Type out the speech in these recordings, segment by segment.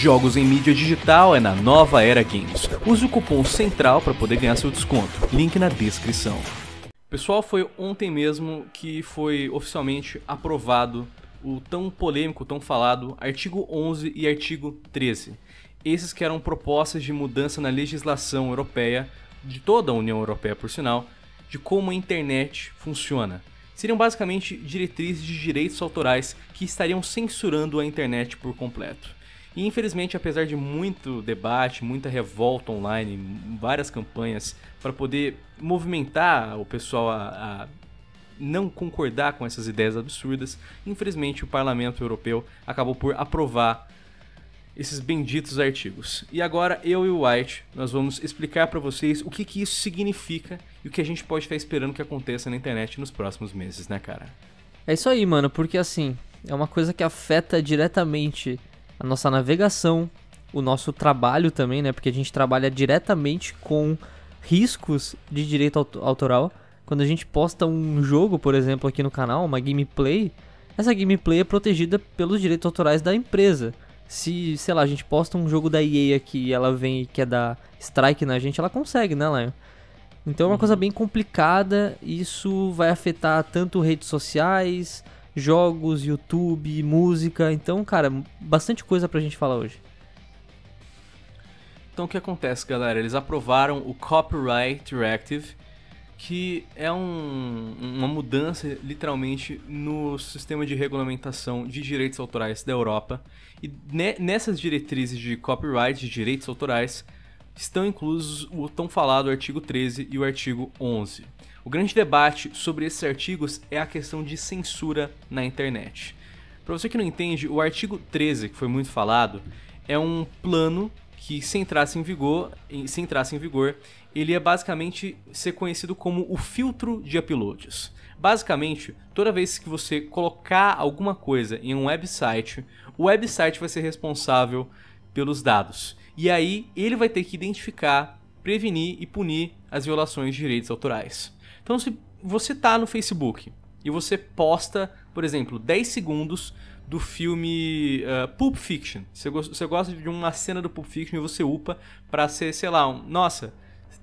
Jogos em mídia digital é na Nova Era Games. Use o cupom CENTRAL para poder ganhar seu desconto. Link na descrição. Pessoal, foi ontem mesmo que foi oficialmente aprovado o tão polêmico, tão falado artigo 11 e artigo 13. Esses que eram propostas de mudança na legislação europeia, de toda a União Europeia, por sinal, de como a internet funciona. Seriam basicamente diretrizes de direitos autorais que estariam censurando a internet por completo. E infelizmente, apesar de muito debate, muita revolta online, várias campanhas para poder movimentar o pessoal a, a não concordar com essas ideias absurdas, infelizmente o Parlamento Europeu acabou por aprovar esses benditos artigos. E agora eu e o White nós vamos explicar para vocês o que, que isso significa e o que a gente pode estar esperando que aconteça na internet nos próximos meses, né, cara? É isso aí, mano, porque assim, é uma coisa que afeta diretamente a nossa navegação, o nosso trabalho também, né? Porque a gente trabalha diretamente com riscos de direito autoral. Quando a gente posta um jogo, por exemplo, aqui no canal, uma gameplay, essa gameplay é protegida pelos direitos autorais da empresa. Se, sei lá, a gente posta um jogo da EA aqui e ela vem e quer dar strike na gente, ela consegue, né, Lion? Então é uma uhum. coisa bem complicada, isso vai afetar tanto redes sociais, jogos, YouTube, música. Então, cara, bastante coisa pra gente falar hoje. Então, o que acontece, galera? Eles aprovaram o Copyright Directive, que é um, uma mudança, literalmente, no sistema de regulamentação de direitos autorais da Europa. E ne, nessas diretrizes de copyright, de direitos autorais, estão inclusos o tão falado artigo 13 e o artigo 11. O grande debate sobre esses artigos é a questão de censura na internet. Para você que não entende, o artigo 13, que foi muito falado, é um plano que se entrasse em vigor, se entrasse em vigor, ele é basicamente ser conhecido como o filtro de uploads. Basicamente, toda vez que você colocar alguma coisa em um website, o website vai ser responsável pelos dados. E aí ele vai ter que identificar prevenir e punir as violações de direitos autorais. Então, se você tá no Facebook e você posta, por exemplo, 10 segundos do filme uh, Pulp Fiction. Você, gosta de uma cena do Pulp Fiction e você upa para ser, sei lá, um, nossa,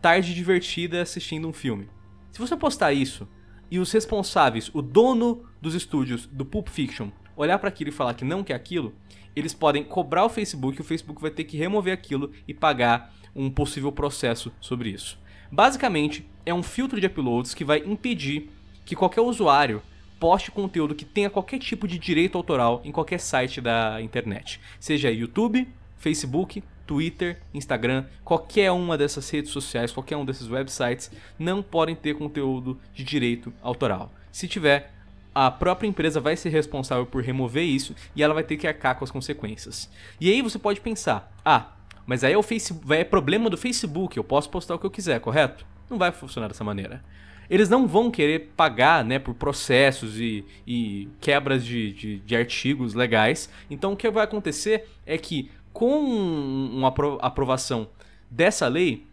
tarde divertida assistindo um filme. Se você postar isso e os responsáveis, o dono dos estúdios do Pulp Fiction, olhar para aquilo e falar que não quer aquilo, eles podem cobrar o Facebook e o Facebook vai ter que remover aquilo e pagar um possível processo sobre isso. Basicamente, é um filtro de uploads que vai impedir que qualquer usuário poste conteúdo que tenha qualquer tipo de direito autoral em qualquer site da internet, seja YouTube, Facebook, Twitter, Instagram, qualquer uma dessas redes sociais, qualquer um desses websites não podem ter conteúdo de direito autoral. Se tiver, a própria empresa vai ser responsável por remover isso e ela vai ter que arcar com as consequências. E aí você pode pensar: ah, mas aí é, o Facebook, é problema do Facebook, eu posso postar o que eu quiser, correto? Não vai funcionar dessa maneira. Eles não vão querer pagar né, por processos e, e quebras de, de, de artigos legais. Então o que vai acontecer é que com uma aprovação dessa lei,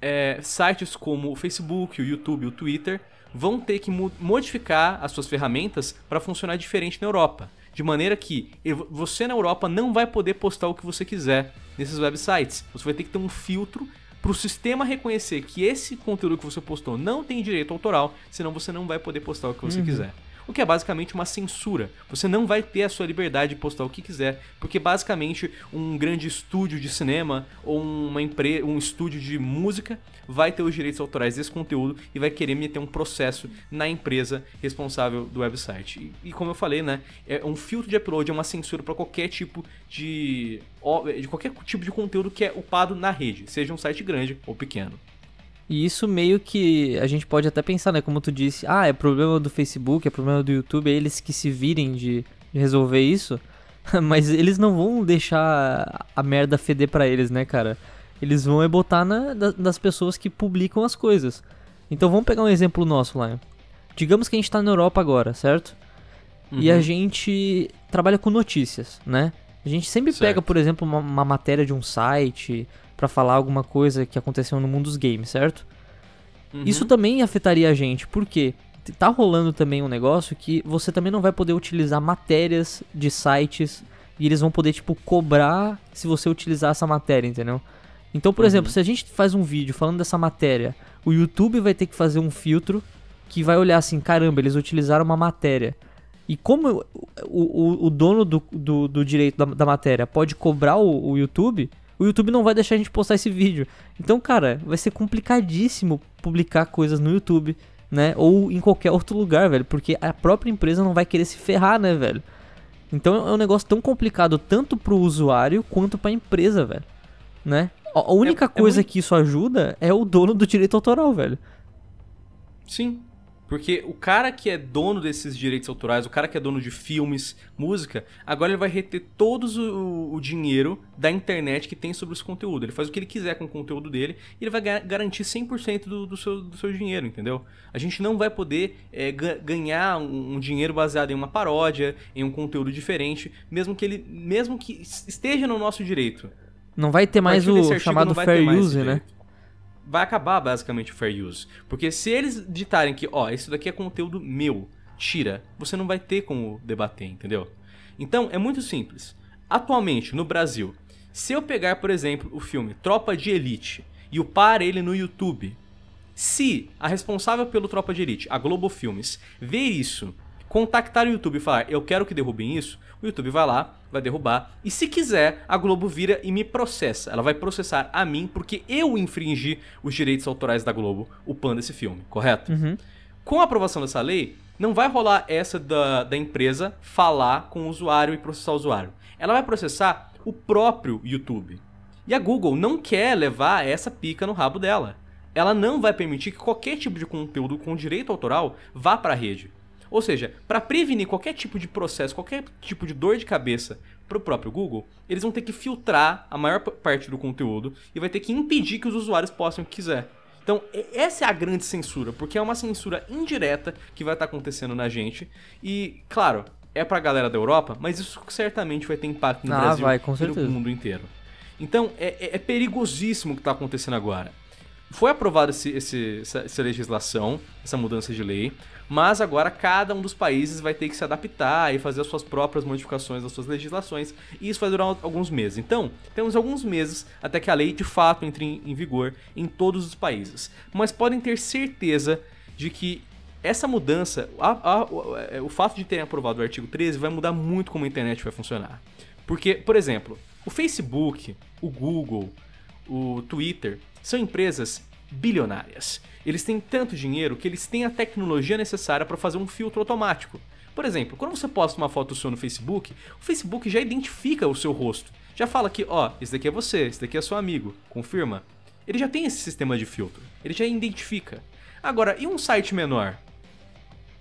é, sites como o Facebook, o YouTube, o Twitter vão ter que modificar as suas ferramentas para funcionar diferente na Europa de maneira que você na Europa não vai poder postar o que você quiser nesses websites. Você vai ter que ter um filtro para o sistema reconhecer que esse conteúdo que você postou não tem direito autoral, senão você não vai poder postar o que você uhum. quiser o que é basicamente uma censura. Você não vai ter a sua liberdade de postar o que quiser, porque basicamente um grande estúdio de cinema ou uma empresa, um estúdio de música vai ter os direitos autorais desse conteúdo e vai querer meter um processo na empresa responsável do website. E, e como eu falei, né, é um filtro de upload é uma censura para qualquer tipo de de qualquer tipo de conteúdo que é upado na rede, seja um site grande ou pequeno. E isso meio que a gente pode até pensar, né? Como tu disse, ah, é problema do Facebook, é problema do YouTube, é eles que se virem de, resolver isso. Mas eles não vão deixar a merda feder para eles, né, cara? Eles vão é botar na, das pessoas que publicam as coisas. Então vamos pegar um exemplo nosso, lá. Digamos que a gente tá na Europa agora, certo? Uhum. E a uhum. gente trabalha com notícias, né? A gente sempre certo. pega, por exemplo, uma, uma, matéria de um site para falar alguma coisa que aconteceu no mundo dos games, certo? Uhum. Isso também afetaria a gente, porque tá rolando também um negócio que você também não vai poder utilizar matérias de sites e eles vão poder, tipo, cobrar se você utilizar essa matéria, entendeu? Então, por uhum. exemplo, se a gente faz um vídeo falando dessa matéria, o YouTube vai ter que fazer um filtro que vai olhar assim: caramba, eles utilizaram uma matéria. E como o, o, o dono do, do, do direito da, da, matéria pode cobrar o, o YouTube, o YouTube não vai deixar a gente postar esse vídeo. Então, cara, vai ser complicadíssimo publicar coisas no YouTube, né? Ou em qualquer outro lugar, velho. Porque a própria empresa não vai querer se ferrar, né, velho? Então é um negócio tão complicado tanto pro usuário quanto pra empresa, velho. Né? A única é, é coisa muito... que isso ajuda é o dono do direito autoral, velho. Sim, porque o cara que é dono desses direitos autorais, o cara que é dono de filmes, música, agora ele vai reter todo o, o, dinheiro da internet que tem sobre esse conteúdo. Ele faz o que ele quiser com o conteúdo dele e ele vai garantir 100% do, do, seu, do seu dinheiro, entendeu? A gente não vai poder é, ga ganhar um, um, dinheiro baseado em uma paródia, em um conteúdo diferente, mesmo que ele mesmo que esteja no nosso direito. Não vai ter mais o chamado fair use, né? Direito vai acabar basicamente o fair use. Porque se eles ditarem que, ó, isso daqui é conteúdo meu, tira, você não vai ter como debater, entendeu? Então, é muito simples. Atualmente, no Brasil, se eu pegar, por exemplo, o filme Tropa de Elite e upar ele no YouTube, se a responsável pelo Tropa de Elite, a Globo Filmes, ver isso contactar o YouTube e falar, eu quero que derrubem isso, o YouTube vai lá, vai derrubar. E se quiser, a Globo vira e me processa. Ela vai processar a mim porque eu infringi os direitos autorais da Globo upando esse filme, correto? Uhum. Com a aprovação dessa lei, não vai rolar essa da, da empresa falar com o usuário e processar o usuário. Ela vai processar o próprio YouTube. E a Google não quer levar essa pica no rabo dela. Ela não vai permitir que qualquer tipo de conteúdo com direito autoral vá para a rede. Ou seja, para prevenir qualquer tipo de processo, qualquer tipo de dor de cabeça para o próprio Google, eles vão ter que filtrar a maior parte do conteúdo e vai ter que impedir que os usuários possam o que quiser. Então, essa é a grande censura, porque é uma censura indireta que vai estar tá acontecendo na gente. E, claro, é para a galera da Europa, mas isso certamente vai ter impacto no ah, Brasil vai, e no mundo inteiro. Então, é, é, é perigosíssimo o que está acontecendo agora. Foi aprovada essa, essa legislação, essa mudança de lei. Mas agora cada um dos países vai ter que se adaptar e fazer as suas próprias modificações das suas legislações, e isso vai durar alguns meses. Então, temos alguns meses até que a lei de fato entre em vigor em todos os países. Mas podem ter certeza de que essa mudança, a, a, o é, fato de terem aprovado o artigo 13 vai mudar muito como a internet vai funcionar. Porque, por exemplo, o Facebook, o Google, o Twitter são empresas bilionárias. Eles têm tanto dinheiro que eles têm a tecnologia necessária para fazer um filtro automático. Por exemplo, quando você posta uma foto sua no Facebook, o Facebook já identifica o seu rosto. Já fala que, ó, oh, esse daqui é você, esse daqui é seu amigo, confirma? Ele já tem esse sistema de filtro, ele já identifica. Agora, e um site menor?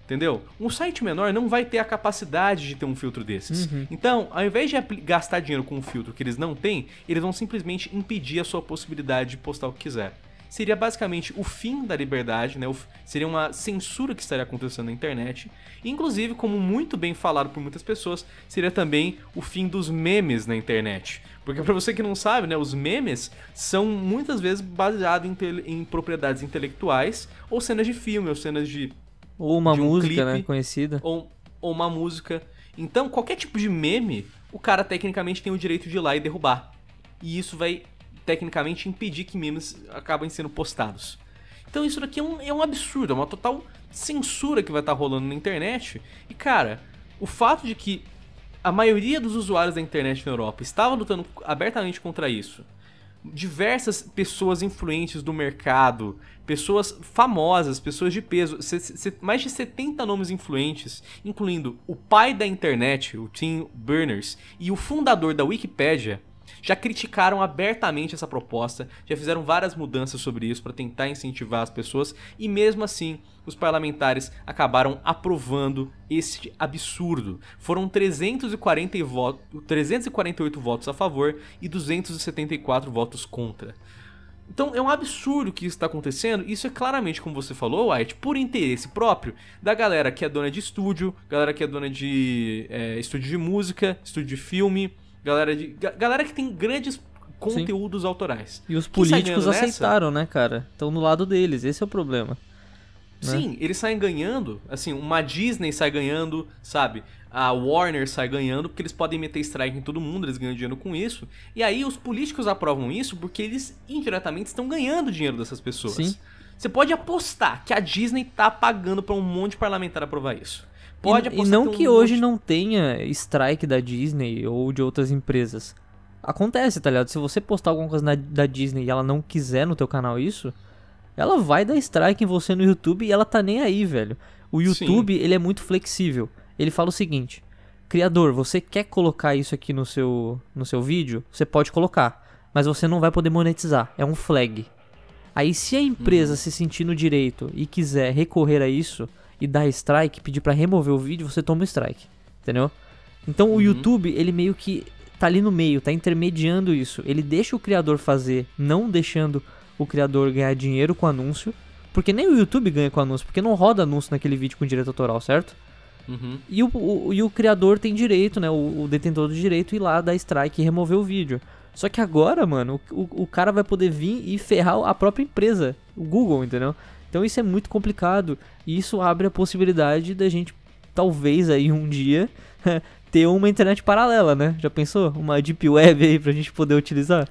Entendeu? Um site menor não vai ter a capacidade de ter um filtro desses. Uhum. Então, ao invés de gastar dinheiro com um filtro que eles não têm, eles vão simplesmente impedir a sua possibilidade de postar o que quiser seria basicamente o fim da liberdade, né? seria uma censura que estaria acontecendo na internet. E, inclusive, como muito bem falado por muitas pessoas, seria também o fim dos memes na internet. Porque para você que não sabe, né, os memes são muitas vezes baseados em, em propriedades intelectuais, ou cenas de filme, ou cenas de ou uma um música, né, clipe, né, conhecida. Ou, ou uma música. Então, qualquer tipo de meme, o cara tecnicamente tem o direito de ir lá e derrubar. E isso vai tecnicamente impedir que memes acabem sendo postados. Então isso daqui é um, é um absurdo, é uma total censura que vai estar tá rolando na internet. E cara, o fato de que a maioria dos usuários da internet na Europa estava lutando abertamente contra isso. Diversas pessoas influentes do mercado, pessoas famosas, pessoas de peso, mais de 70 nomes influentes, incluindo o pai da internet, o Tim Berners, e o fundador da Wikipédia, já criticaram abertamente essa proposta, já fizeram várias mudanças sobre isso para tentar incentivar as pessoas e mesmo assim os parlamentares acabaram aprovando esse absurdo. Foram 340 voto, 348 votos a favor e 274 votos contra. Então é um absurdo que isso está acontecendo. Isso é claramente, como você falou, White, por interesse próprio da galera que é dona de estúdio, galera que é dona de é, estúdio de música, estúdio de filme, Galera, de, galera que tem grandes conteúdos Sim. autorais. E os políticos aceitaram, nessa? né, cara? Estão no lado deles, esse é o problema. Né? Sim, eles saem ganhando, assim, uma Disney sai ganhando, sabe? A Warner sai ganhando, porque eles podem meter strike em todo mundo, eles ganham dinheiro com isso. E aí os políticos aprovam isso porque eles indiretamente estão ganhando dinheiro dessas pessoas. Sim. Você pode apostar que a Disney tá pagando para um monte de parlamentar aprovar isso. Pode e, e não que, que um hoje monte... não tenha strike da Disney ou de outras empresas. Acontece, tá ligado? Se você postar alguma coisa na, da Disney e ela não quiser no teu canal isso, ela vai dar strike em você no YouTube e ela tá nem aí, velho. O YouTube, Sim. ele é muito flexível. Ele fala o seguinte: criador, você quer colocar isso aqui no seu no seu vídeo? Você pode colocar, mas você não vai poder monetizar. É um flag. Aí se a empresa uhum. se sentir no direito e quiser recorrer a isso, e dar strike, pedir para remover o vídeo, você toma o strike, entendeu? Então o uhum. YouTube, ele meio que tá ali no meio, tá intermediando isso. Ele deixa o criador fazer, não deixando o criador ganhar dinheiro com anúncio, porque nem o YouTube ganha com anúncio, porque não roda anúncio naquele vídeo com direito autoral, certo? Uhum. E, o, o, e o criador tem direito, né? O, o, detentor do direito ir lá dar strike e remover o vídeo. Só que agora, mano, o, o cara vai poder vir e ferrar a própria empresa, o Google, entendeu? Então isso é muito complicado e isso abre a possibilidade da gente talvez aí um dia ter uma internet paralela, né? Já pensou? Uma deep web aí pra gente poder utilizar?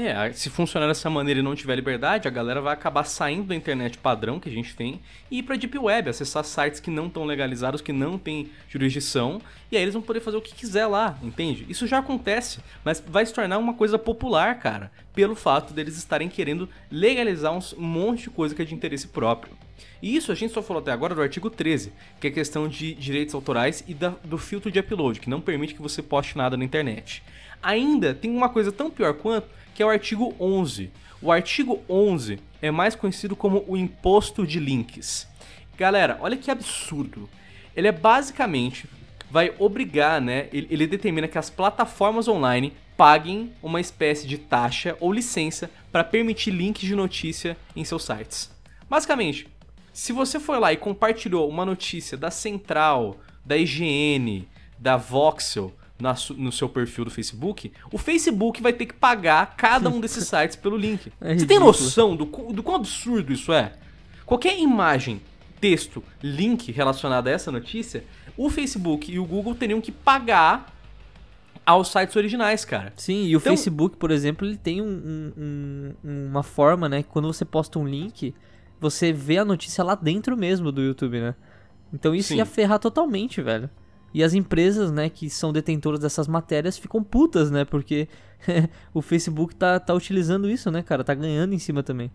É, se funcionar dessa maneira e não tiver liberdade, a galera vai acabar saindo da internet padrão que a gente tem e ir pra Deep Web, acessar sites que não estão legalizados, que não têm jurisdição, e aí eles vão poder fazer o que quiser lá, entende? Isso já acontece, mas vai se tornar uma coisa popular, cara, pelo fato deles estarem querendo legalizar um monte de coisa que é de interesse próprio. E isso a gente só falou até agora do artigo 13, que é questão de direitos autorais e da, do filtro de upload, que não permite que você poste nada na internet. Ainda tem uma coisa tão pior quanto que é o artigo 11. O artigo 11 é mais conhecido como o imposto de links. Galera, olha que absurdo. Ele é basicamente vai obrigar, né? Ele, ele determina que as plataformas online paguem uma espécie de taxa ou licença para permitir links de notícia em seus sites. Basicamente, se você foi lá e compartilhou uma notícia da Central, da IGN, da Voxel, na, no seu perfil do Facebook, o Facebook vai ter que pagar cada um desses sites pelo link. É Você tem noção do, do quão absurdo isso é? Qualquer imagem, texto, link relacionado a essa notícia, o Facebook e o Google teriam que pagar aos sites originais, cara. Sim, e o então, Facebook, por exemplo, ele tem um, um, uma forma, né? Que quando você posta um link, você vê a notícia lá dentro mesmo do YouTube, né? Então isso sim. ia ferrar totalmente, velho. E as empresas, né, que são detentoras dessas matérias ficam putas, né? Porque o Facebook tá, tá utilizando isso, né, cara? Tá ganhando em cima também.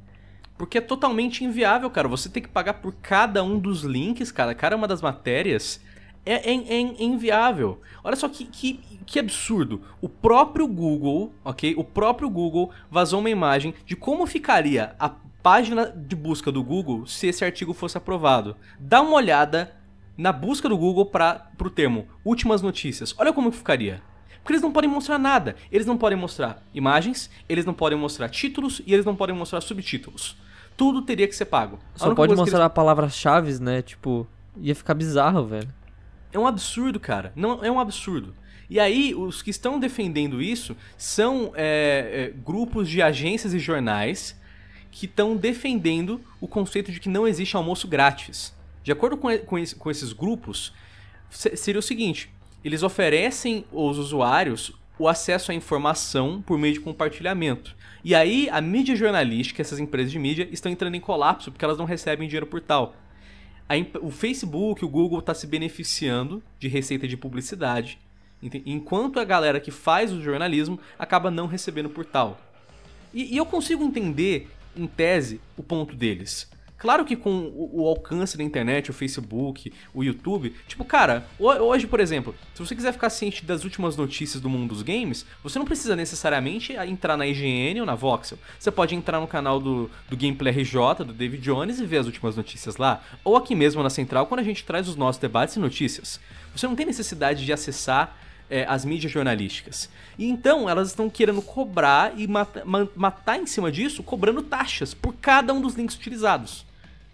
Porque é totalmente inviável, cara. Você tem que pagar por cada um dos links, cara. Cada uma das matérias é, é, é inviável. Olha só que, que, que, absurdo. O próprio Google, ok? O próprio Google vazou uma imagem de como ficaria a página de busca do Google se esse artigo fosse aprovado. Dá uma olhada na busca do Google para o termo últimas notícias. Olha como ficaria. Porque eles não podem mostrar nada. Eles não podem mostrar imagens, eles não podem mostrar títulos e eles não podem mostrar subtítulos. Tudo teria que ser pago. Só pode mostrar eles... palavras-chave, né? Tipo, ia ficar bizarro, velho. É um absurdo, cara. Não, é um absurdo. E aí, os que estão defendendo isso são é, é, grupos de agências e jornais que estão defendendo o conceito de que não existe almoço grátis. De acordo com, com, com esses grupos, seria o seguinte: eles oferecem aos usuários o acesso à informação por meio de compartilhamento. E aí a mídia jornalística, essas empresas de mídia, estão entrando em colapso porque elas não recebem dinheiro por tal. A, o Facebook, o Google está se beneficiando de receita de publicidade, enquanto a galera que faz o jornalismo acaba não recebendo por tal. E, e eu consigo entender, em tese, o ponto deles. Claro que com o, alcance da internet, o Facebook, o YouTube, tipo, cara, hoje, por exemplo, se você quiser ficar ciente das últimas notícias do mundo dos games, você não precisa necessariamente entrar na IGN ou na Voxel. Você pode entrar no canal do, do Gameplay RJ, do David Jones, e ver as últimas notícias lá, ou aqui mesmo na Central, quando a gente traz os nossos debates e notícias. Você não tem necessidade de acessar é, as mídias jornalísticas. E então elas estão querendo cobrar e matar em cima disso, cobrando taxas por cada um dos links utilizados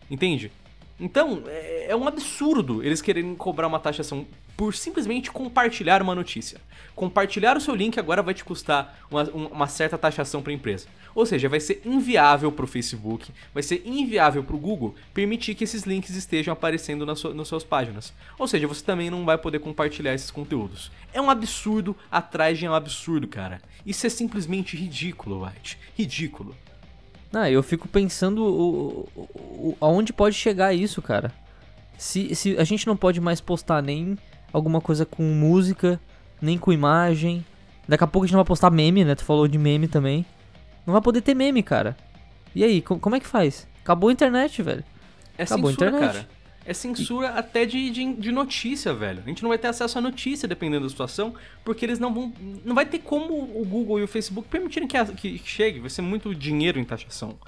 entende? Então, é, é, um absurdo eles quererem cobrar uma taxação por simplesmente compartilhar uma notícia. Compartilhar o seu link agora vai te custar uma, uma certa taxação para a empresa. Ou seja, vai ser inviável para o Facebook, vai ser inviável para o Google permitir que esses links estejam aparecendo nas suas páginas. Ou seja, você também não vai poder compartilhar esses conteúdos. É um absurdo atrás de é um absurdo, cara. Isso é simplesmente ridículo, White. Ridículo. Não, eu fico pensando o, o, o, aonde pode chegar isso, cara. Se, se a gente não pode mais postar nem alguma coisa com música, nem com imagem. Daqui a pouco a gente não vai postar meme, né? Tu falou de meme também. Não vai poder ter meme, cara. E aí, como é que faz? Acabou a internet, velho. É Acabou censura, a internet. Cara. É censura até de, de, de, notícia, velho. A gente não vai ter acesso à notícia, dependendo da situação, porque eles não vão. Não vai ter como o Google e o Facebook permitirem que, a, que chegue, vai ser muito dinheiro em taxação.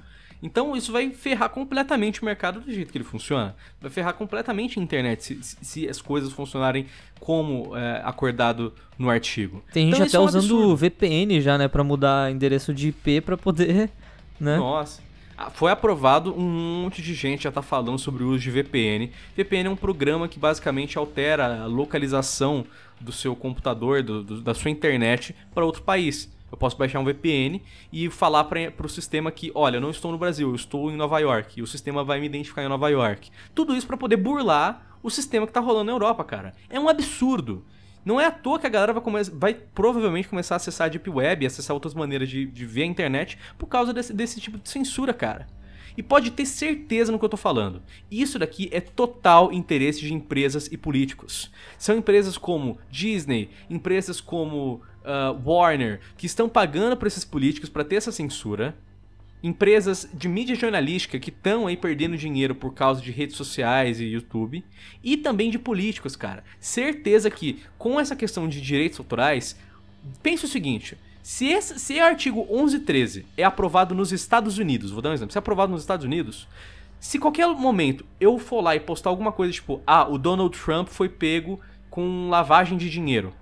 Então isso vai ferrar completamente o mercado do jeito que ele funciona. Vai ferrar completamente a internet se, se, se as coisas funcionarem como é, acordado no artigo. Tem gente então, até é um usando absurdo. VPN já, né, para mudar endereço de IP para poder, né? Nossa. Ah, foi aprovado um monte de gente já está falando sobre o uso de VPN. VPN é um programa que basicamente altera a localização do seu computador, do, do, da sua internet para outro país. Eu posso baixar um VPN e falar para o sistema que, olha, eu não estou no Brasil, eu estou em Nova York. E o sistema vai me identificar em Nova York. Tudo isso para poder burlar o sistema que está rolando na Europa, cara. É um absurdo. Não é à toa que a galera vai, vai provavelmente começar a acessar a Deep Web, acessar outras maneiras de, de ver a internet por causa desse, desse tipo de censura, cara. E pode ter certeza no que eu tô falando. Isso daqui é total interesse de empresas e políticos. São empresas como Disney, empresas como uh, Warner, que estão pagando para esses políticos para ter essa censura empresas de mídia jornalística que estão aí perdendo dinheiro por causa de redes sociais e YouTube, e também de políticos, cara. Certeza que com essa questão de direitos autorais, pensa o seguinte. Se, esse, se o artigo 1113 é aprovado nos Estados Unidos, vou dar um exemplo, se é aprovado nos Estados Unidos, se qualquer momento eu for lá e postar alguma coisa tipo, ah, o Donald Trump foi pego com lavagem de dinheiro,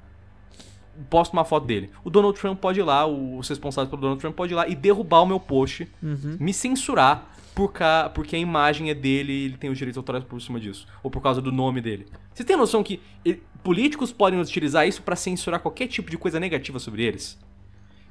posto uma foto dele. O Donald Trump pode ir lá, os responsáveis pelo Donald Trump pode ir lá e derrubar o meu post, uhum. me censurar por ca... porque a imagem é dele e ele tem os direitos autorais por cima disso, ou por causa do nome dele. Você tem noção que ele... políticos podem utilizar isso para censurar qualquer tipo de coisa negativa sobre eles?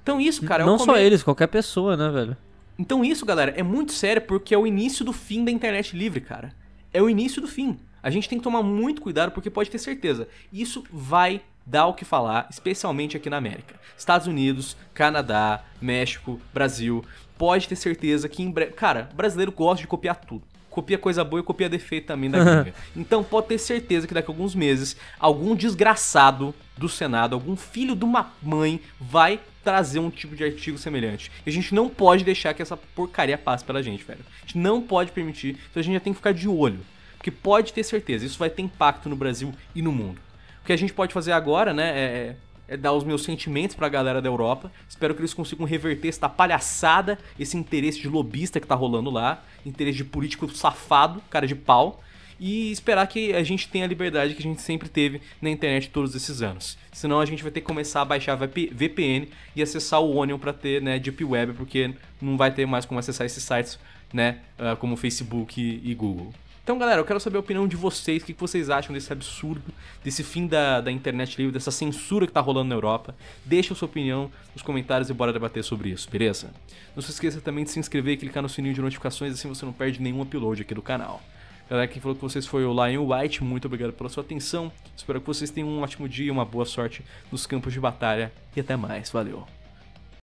Então isso, cara, é não é só eles, qualquer pessoa, né, velho? Então isso, galera, é muito sério porque é o início do fim da internet livre, cara. É o início do fim. A gente tem que tomar muito cuidado porque pode ter certeza. Isso vai dá o que falar, especialmente aqui na América. Estados Unidos, Canadá, México, Brasil. Pode ter certeza que em breve. Cara, brasileiro gosta de copiar tudo. Copia coisa boa e copia defeito também da gringa. então pode ter certeza que daqui a alguns meses, algum desgraçado do Senado, algum filho de uma mãe, vai trazer um tipo de artigo semelhante. E a gente não pode deixar que essa porcaria passe pela gente, velho. A gente não pode permitir, então a gente já tem que ficar de olho. Porque pode ter certeza, isso vai ter impacto no Brasil e no mundo que a gente pode fazer agora, né, é, é, é dar os meus sentimentos pra galera da Europa. Espero que eles consigam reverter essa palhaçada, esse interesse de lobista que tá rolando lá, interesse de político safado, cara de pau, e esperar que a gente tenha a liberdade que a gente sempre teve na internet todos esses anos. Senão a gente vai ter que começar a baixar VPN e acessar o Onion para ter, né, Deep Web, porque não vai ter mais como acessar esses sites, né, ah, como Facebook e Google. Então, galera, eu quero saber a opinião de vocês, o que vocês acham desse absurdo, desse fim da, da internet livre, dessa censura que tá rolando na Europa. Deixa a sua opinião nos comentários e bora debater sobre isso, beleza? Não se esqueça também de se inscrever e clicar no sininho de notificações, assim você não perde nenhum upload aqui do canal. Galera, quem falou com vocês foi o Lion White, muito obrigado pela sua atenção. Espero que vocês tenham um ótimo dia, uma boa sorte nos campos de batalha e até mais. Valeu!